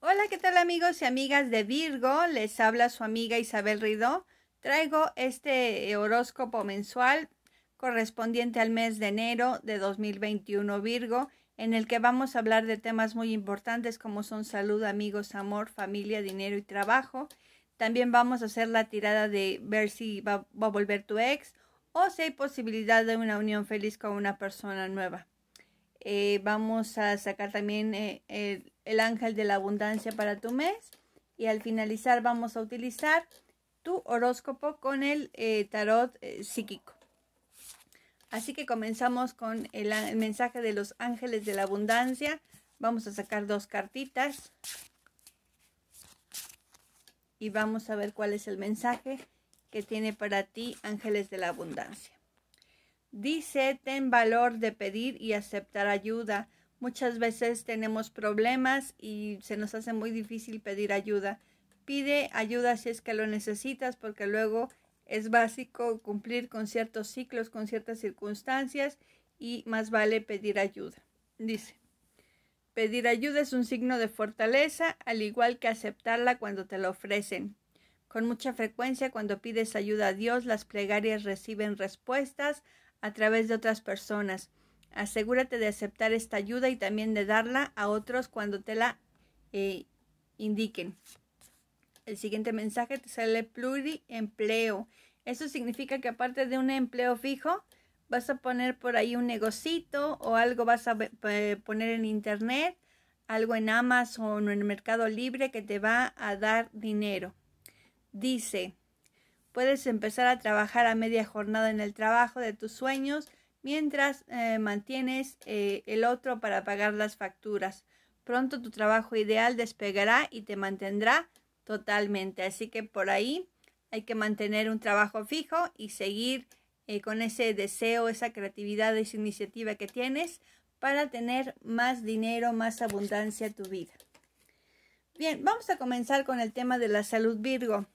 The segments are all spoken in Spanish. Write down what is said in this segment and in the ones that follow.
Hola, ¿qué tal amigos y amigas de Virgo? Les habla su amiga Isabel Rido, Traigo este eh, horóscopo mensual correspondiente al mes de enero de 2021 Virgo, en el que vamos a hablar de temas muy importantes como son salud, amigos, amor, familia, dinero y trabajo. También vamos a hacer la tirada de ver si va a volver tu ex o si hay posibilidad de una unión feliz con una persona nueva. Eh, vamos a sacar también eh, el, ángel de la abundancia para tu mes. Y al finalizar vamos a utilizar tu horóscopo con el eh, tarot psíquico. Así que comenzamos con el mensaje de los ángeles de la abundancia. Vamos a sacar dos cartitas. Y vamos a ver cuál es el mensaje que tiene para ti ángeles de la abundancia. Dice, ten valor de pedir y aceptar ayuda. Muchas veces tenemos problemas y se nos hace muy difícil pedir ayuda. Pide ayuda si es que lo necesitas porque luego es básico cumplir con ciertos ciclos, con ciertas circunstancias y más vale pedir ayuda. Dice, pedir ayuda es un signo de fortaleza al igual que aceptarla cuando te la ofrecen. Con mucha frecuencia cuando pides ayuda a Dios, las plegarias reciben respuestas a través de otras personas. Asegúrate de aceptar esta ayuda y también de darla a otros cuando te la eh, indiquen. El siguiente mensaje te sale pluriempleo. Eso significa que aparte de un empleo fijo, vas a poner por ahí un negocito o algo vas a poner en internet, algo en Amazon o en el Mercado Libre que te va a dar dinero. Dice, Puedes empezar a trabajar a media jornada en el trabajo de tus sueños mientras eh, mantienes eh, el otro para pagar las facturas. Pronto tu trabajo ideal despegará y te mantendrá totalmente. Así que por ahí hay que mantener un trabajo fijo y seguir eh, con ese deseo, esa creatividad, esa iniciativa que tienes para tener más dinero, más abundancia en tu vida. Bien, vamos a comenzar con el tema de la salud Virgo.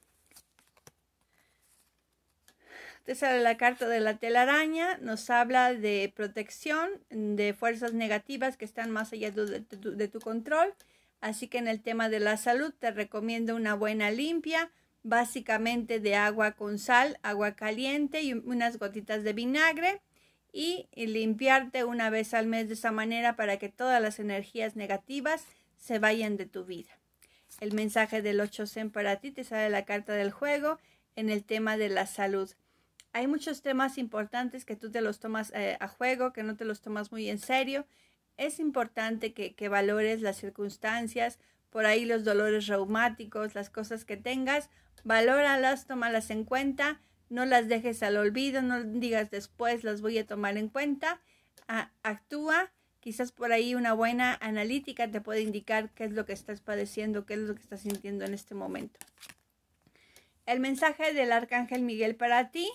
Te sale la carta de la telaraña, nos habla de protección, de fuerzas negativas que están más allá de, tu, control. Así que en el tema de la salud te recomiendo una buena limpia, básicamente de agua con sal, agua caliente y unas gotitas de vinagre y limpiarte una vez al mes de esa manera para que todas las energías negativas se vayan de tu vida. El mensaje del 8 Zen para ti te sale la carta del juego en el tema de la salud hay muchos temas importantes que tú te los tomas eh, a juego, que no te los tomas muy en serio. Es importante que, valores las circunstancias, por ahí los dolores reumáticos, las cosas que tengas, valóralas, tómalas en cuenta, no las dejes al olvido, no digas después las voy a tomar en cuenta, actúa, quizás por ahí una buena analítica te puede indicar qué es lo que estás padeciendo, qué es lo que estás sintiendo en este momento. El mensaje del Arcángel Miguel para ti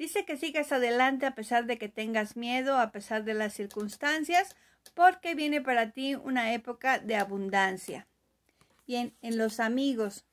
Dice que sigas adelante a pesar de que tengas miedo, a pesar de las circunstancias, porque viene para ti una época de abundancia. Bien, en los amigos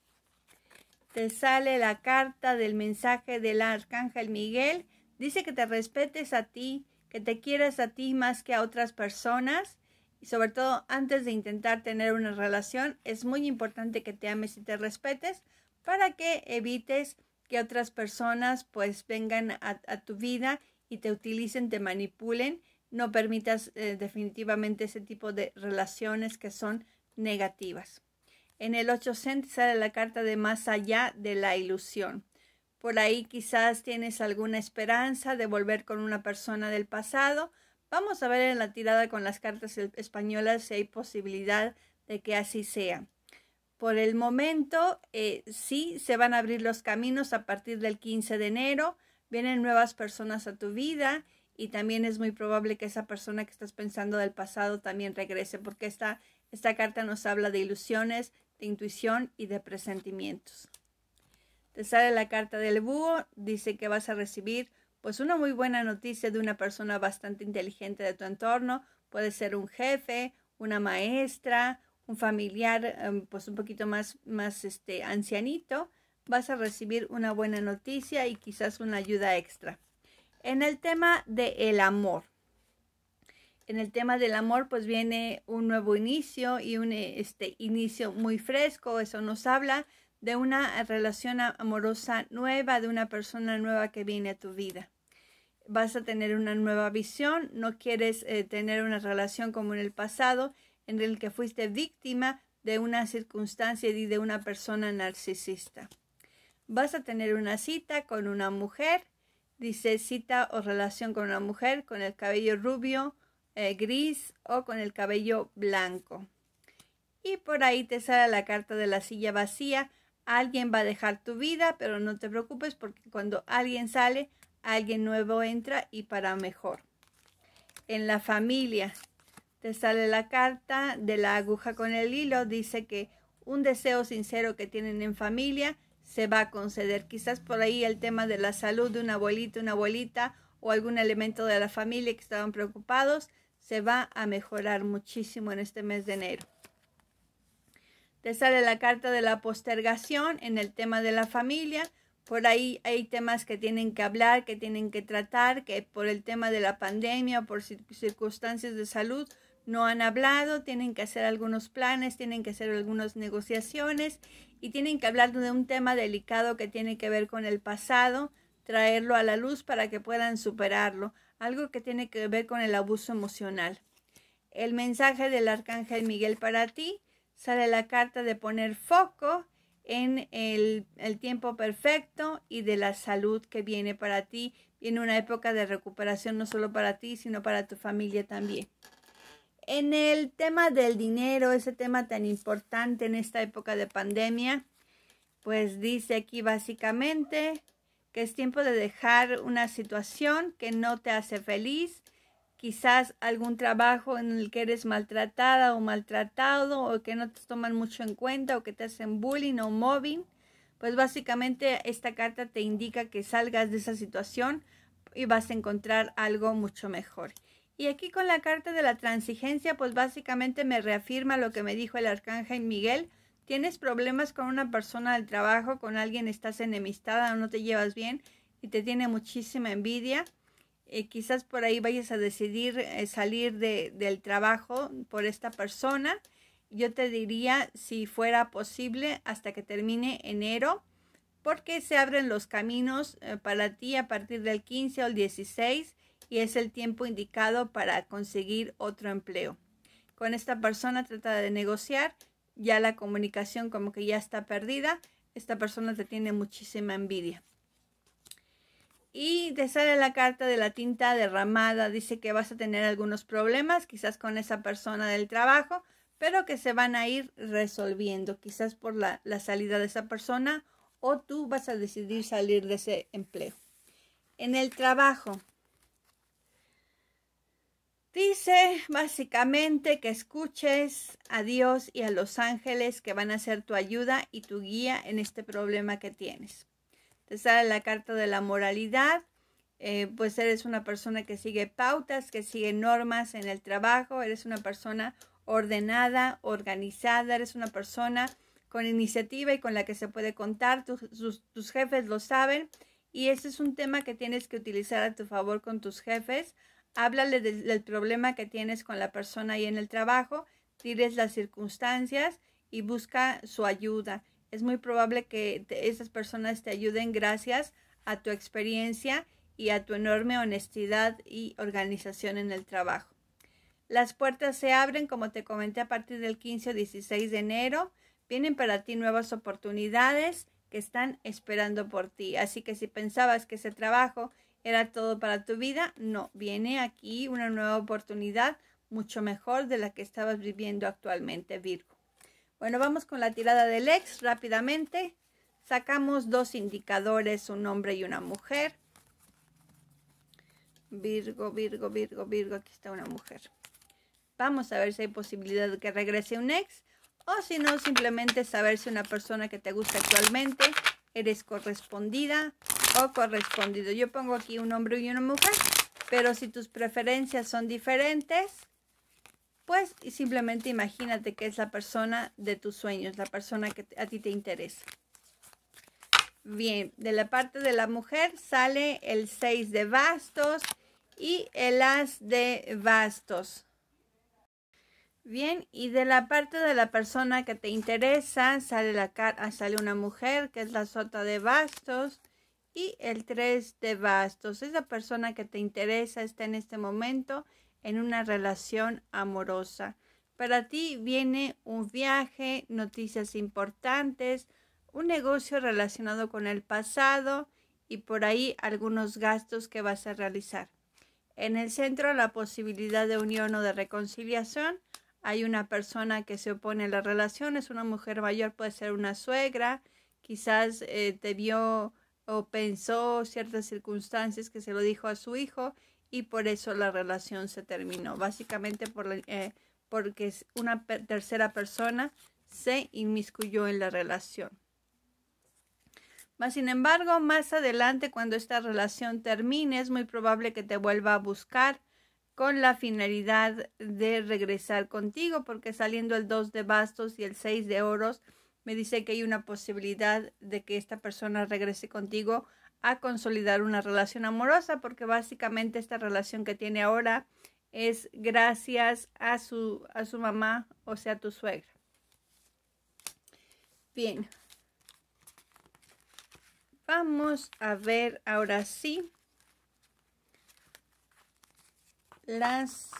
te sale la carta del mensaje del arcángel Miguel. Dice que te respetes a ti, que te quieras a ti más que a otras personas y sobre todo antes de intentar tener una relación es muy importante que te ames y te respetes para que evites que otras personas pues vengan a, tu vida y te utilicen, te manipulen. No permitas eh, definitivamente ese tipo de relaciones que son negativas. En el 800 sale la carta de más allá de la ilusión. Por ahí quizás tienes alguna esperanza de volver con una persona del pasado. Vamos a ver en la tirada con las cartas españolas si hay posibilidad de que así sea. Por el momento, eh, sí, se van a abrir los caminos a partir del 15 de enero, vienen nuevas personas a tu vida y también es muy probable que esa persona que estás pensando del pasado también regrese, porque esta, carta nos habla de ilusiones, de intuición y de presentimientos. Te sale la carta del búho, dice que vas a recibir pues una muy buena noticia de una persona bastante inteligente de tu entorno, puede ser un jefe, una maestra, un familiar em, pues un poquito más, más este, ancianito, vas a recibir una buena noticia y quizás una ayuda extra. En el tema del amor. En el tema del amor, pues viene un nuevo inicio y un eh, este, inicio muy fresco. Eso nos habla de una relación amorosa nueva, de una persona nueva que viene a tu vida. Vas a tener una nueva visión, no quieres eh, tener una relación como en el pasado, en el que fuiste víctima de una circunstancia y de una persona narcisista. Vas a tener una cita con una mujer, dice cita o relación con una mujer con el cabello rubio, eh, gris o con el cabello blanco. Y por ahí te sale la carta de la silla vacía. Alguien va a dejar tu vida, pero no te preocupes porque cuando alguien sale, alguien nuevo entra y para mejor. En la familia, te sale la carta de la aguja con el hilo, dice que un deseo sincero que tienen en familia se va a conceder. Quizás por ahí el tema de la salud de un abuelito, una abuelita o algún elemento de la familia que estaban preocupados se va a mejorar muchísimo en este mes de enero. Te sale la carta de la postergación en el tema de la familia. Por ahí hay temas que tienen que hablar, que tienen que tratar, que por el tema de la pandemia, o por circunstancias de salud, no han hablado, tienen que hacer algunos planes, tienen que hacer algunas negociaciones y tienen que hablar de un tema delicado que tiene que ver con el pasado, traerlo a la luz para que puedan superarlo, algo que tiene que ver con el abuso emocional. El mensaje del arcángel Miguel para ti sale la carta de poner foco en el, tiempo perfecto y de la salud que viene para ti. Viene una época de recuperación no solo para ti, sino para tu familia también. En el tema del dinero, ese tema tan importante en esta época de pandemia, pues dice aquí básicamente que es tiempo de dejar una situación que no te hace feliz, quizás algún trabajo en el que eres maltratada o maltratado o que no te toman mucho en cuenta o que te hacen bullying o mobbing, pues básicamente esta carta te indica que salgas de esa situación y vas a encontrar algo mucho mejor. Y aquí con la carta de la transigencia, pues básicamente me reafirma lo que me dijo el arcángel Miguel. Tienes problemas con una persona del trabajo, con alguien estás enemistada, no te llevas bien y te tiene muchísima envidia. y eh, quizás por ahí vayas a decidir eh, salir de, del trabajo por esta persona. Yo te diría, si fuera posible, hasta que termine enero, porque se abren los caminos eh, para ti a partir del 15 o el 16 y es el tiempo indicado para conseguir otro empleo. Con esta persona trata de negociar, ya la comunicación como que ya está perdida, esta persona te tiene muchísima envidia. Y te sale la carta de la tinta derramada, dice que vas a tener algunos problemas, quizás con esa persona del trabajo, pero que se van a ir resolviendo, quizás por la, la salida de esa persona o tú vas a decidir salir de ese empleo. En el trabajo, Dice básicamente que escuches a Dios y a los ángeles que van a ser tu ayuda y tu guía en este problema que tienes. Te sale la carta de la moralidad, eh, pues eres una persona que sigue pautas, que sigue normas en el trabajo, eres una persona ordenada, organizada, eres una persona con iniciativa y con la que se puede contar, tus jefes lo saben y ese es un tema que tienes que utilizar a tu favor con tus jefes háblale del, problema que tienes con la persona ahí en el trabajo, tires las circunstancias y busca su ayuda. Es muy probable que esas personas te ayuden gracias a tu experiencia y a tu enorme honestidad y organización en el trabajo. Las puertas se abren, como te comenté, a partir del 15 o 16 de enero. Vienen para ti nuevas oportunidades que están esperando por ti. Así que si pensabas que ese trabajo era todo para tu vida. No, viene aquí una nueva oportunidad mucho mejor de la que estabas viviendo actualmente, Virgo. Bueno, vamos con la tirada del ex rápidamente. Sacamos dos indicadores, un hombre y una mujer. Virgo, Virgo, Virgo, Virgo, aquí está una mujer. Vamos a ver si hay posibilidad de que regrese un ex o si no, simplemente saber si una persona que te gusta actualmente eres correspondida correspondido. Yo pongo aquí un hombre y una mujer, pero si tus preferencias son diferentes, pues simplemente imagínate que es la persona de tus sueños, la persona que a ti te interesa. Bien, de la parte de la mujer sale el 6 de bastos y el as de bastos. Bien, y de la parte de la persona que te interesa sale, la, ah, sale una mujer que es la sota de bastos y el 3 de bastos. Esa persona que te interesa está en este momento en una relación amorosa. Para ti viene un viaje, noticias importantes, un negocio relacionado con el pasado y por ahí algunos gastos que vas a realizar. En el centro la posibilidad de unión o de reconciliación. Hay una persona que se opone a la relación, es una mujer mayor, puede ser una suegra, quizás eh, te vio o pensó ciertas circunstancias que se lo dijo a su hijo y por eso la relación se terminó, básicamente por eh, porque una tercera persona se inmiscuyó en la relación. Mas, sin embargo, más adelante, cuando esta relación termine, es muy probable que te vuelva a buscar con la finalidad de regresar contigo, porque saliendo el 2 de bastos y el 6 de oros, me dice que hay una posibilidad de que esta persona regrese contigo a consolidar una relación amorosa, porque básicamente esta relación que tiene ahora es gracias a su, a su mamá, o sea, tu suegra. Bien. Vamos a ver ahora sí las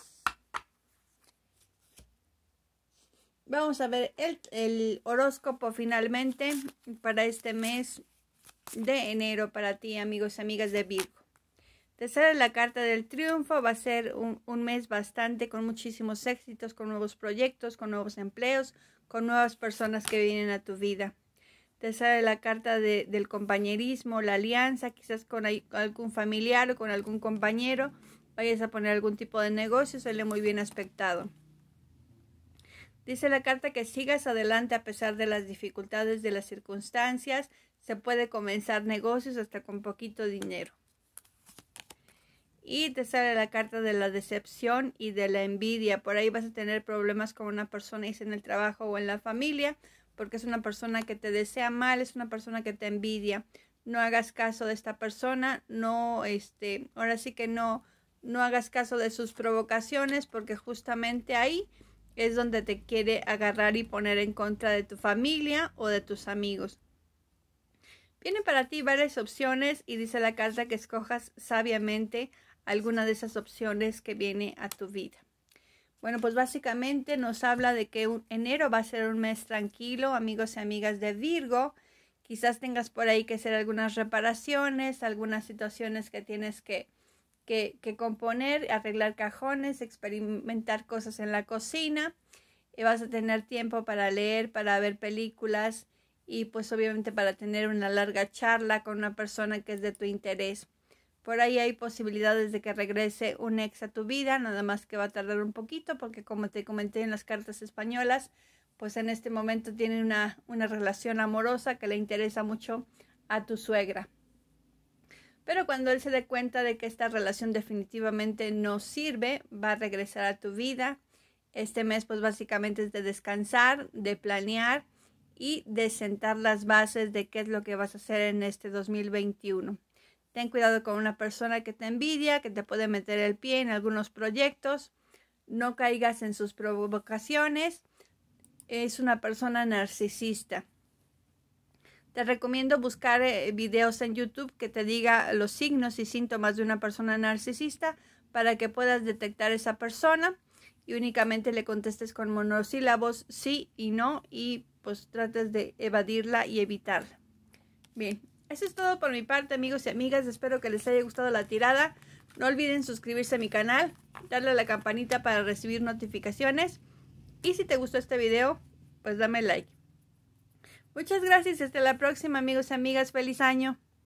Vamos a ver el, horóscopo finalmente para este mes de enero para ti, amigos y amigas de Virgo. Te sale la carta del triunfo, va a ser un, mes bastante con muchísimos éxitos, con nuevos proyectos, con nuevos empleos, con nuevas personas que vienen a tu vida. Te sale la carta del compañerismo, la alianza, quizás con algún familiar o con algún compañero. Vayas a poner algún tipo de negocio, sale muy bien aspectado. Dice la carta que sigas adelante a pesar de las dificultades de las circunstancias. Se puede comenzar negocios hasta con poquito dinero. Y te sale la carta de la decepción y de la envidia. Por ahí vas a tener problemas con una persona, es en el trabajo o en la familia, porque es una persona que te desea mal, es una persona que te envidia. No hagas caso de esta persona, no, este, ahora sí que no, no hagas caso de sus provocaciones, porque justamente ahí es donde te quiere agarrar y poner en contra de tu familia o de tus amigos. Vienen para ti varias opciones y dice la carta que escojas sabiamente alguna de esas opciones que viene a tu vida. Bueno, pues básicamente nos habla de que enero va a ser un mes tranquilo, amigos y amigas de Virgo. Quizás tengas por ahí que hacer algunas reparaciones, algunas situaciones que tienes que que, componer, arreglar cajones, experimentar cosas en la cocina. y eh, vas a tener tiempo para leer, para ver películas y pues obviamente para tener una larga charla con una persona que es de tu interés. Por ahí hay posibilidades de que regrese un ex a tu vida, nada más que va a tardar un poquito porque como te comenté en las cartas españolas, pues en este momento tiene una relación amorosa que le interesa mucho a tu suegra. Pero cuando él se dé cuenta de que esta relación definitivamente no sirve, va a regresar a tu vida. Este mes pues básicamente es de descansar, de planear y de sentar las bases de qué es lo que vas a hacer en este 2021. Ten cuidado con una persona que te envidia, que te puede meter el pie en algunos proyectos. No caigas en sus provocaciones. Es una persona narcisista. Te recomiendo buscar eh, videos en YouTube que te diga los signos y síntomas de una persona narcisista para que puedas detectar esa persona y únicamente le contestes con monosílabos sí y no y pues trates de evadirla y evitarla. Bien, eso es todo por mi parte amigos y amigas, espero que les haya gustado la tirada. No olviden suscribirse a mi canal, darle a la campanita para recibir notificaciones y si te gustó este video, pues dame like. Muchas gracias. Hasta la próxima, amigos y amigas. Feliz año.